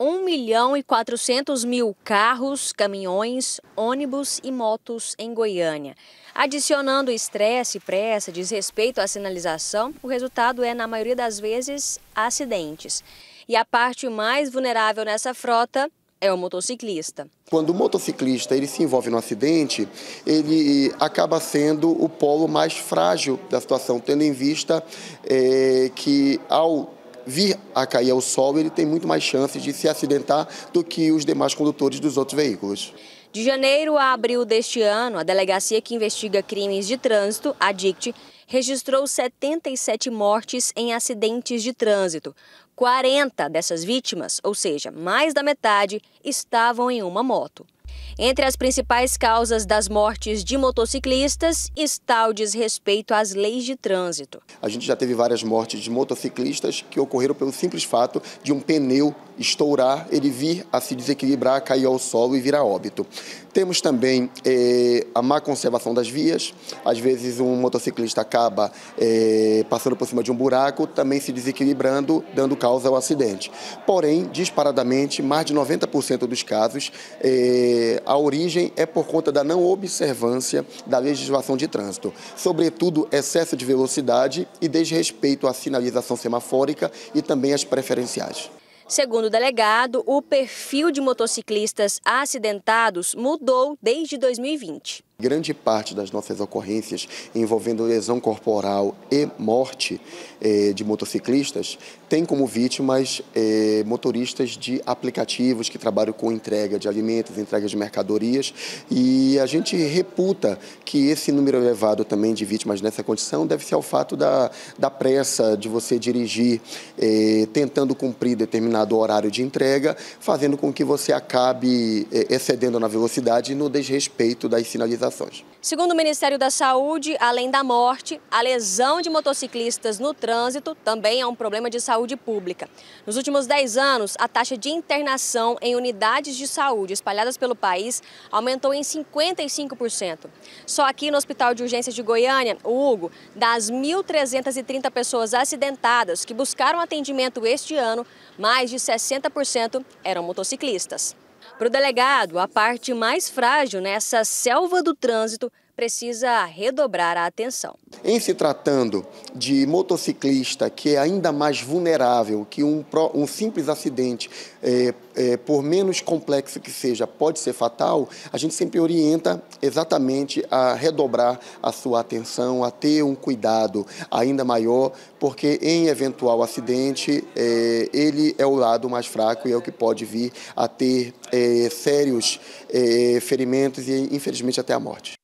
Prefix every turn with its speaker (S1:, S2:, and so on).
S1: 1 milhão e 400 mil carros, caminhões, ônibus e motos em Goiânia. Adicionando estresse, pressa, desrespeito à sinalização, o resultado é, na maioria das vezes, acidentes. E a parte mais vulnerável nessa frota é o motociclista.
S2: Quando o motociclista ele se envolve no acidente, ele eh, acaba sendo o polo mais frágil da situação, tendo em vista é, que ao vir a cair ao sol, ele tem muito mais chances de se acidentar do que os demais condutores dos outros veículos.
S1: De janeiro a abril deste ano, a delegacia que investiga crimes de trânsito, a DICT, registrou 77 mortes em acidentes de trânsito. 40 dessas vítimas, ou seja, mais da metade, estavam em uma moto. Entre as principais causas das mortes de motociclistas está o desrespeito às leis de trânsito. A gente
S2: já teve várias mortes de motociclistas que ocorreram pelo simples fato de um pneu estourar, ele vir a se desequilibrar, cair ao solo e vir a óbito. Temos também eh, a má conservação das vias. Às vezes um motociclista acaba eh, passando por cima de um buraco, também se desequilibrando, dando causa ao acidente. Porém, disparadamente, mais de 90% dos casos, eh, a origem é por conta da não observância da legislação de trânsito. Sobretudo, excesso de velocidade e desrespeito à sinalização semafórica e também às preferenciais.
S1: Segundo o delegado, o perfil de motociclistas acidentados mudou desde 2020.
S2: Grande parte das nossas ocorrências envolvendo lesão corporal e morte eh, de motociclistas tem como vítimas eh, motoristas de aplicativos que trabalham com entrega de alimentos, entrega de mercadorias e a gente reputa que esse número elevado também de vítimas nessa condição deve ser ao fato da, da pressa de você dirigir eh, tentando cumprir determinado horário de entrega, fazendo com que você acabe eh, excedendo na velocidade no desrespeito das sinalizações
S1: Segundo o Ministério da Saúde, além da morte, a lesão de motociclistas no trânsito também é um problema de saúde pública. Nos últimos 10 anos, a taxa de internação em unidades de saúde espalhadas pelo país aumentou em 55%. Só aqui no Hospital de Urgências de Goiânia, o Hugo, das 1.330 pessoas acidentadas que buscaram atendimento este ano, mais de 60% eram motociclistas. Para o delegado, a parte mais frágil nessa selva do trânsito precisa redobrar a atenção.
S2: Em se tratando de motociclista, que é ainda mais vulnerável, que um, um simples acidente, é, é, por menos complexo que seja, pode ser fatal, a gente sempre orienta exatamente a redobrar a sua atenção, a ter um cuidado ainda maior, porque em eventual acidente, é, ele é o lado mais fraco e é o que pode vir a ter é, sérios é, ferimentos e, infelizmente, até a morte.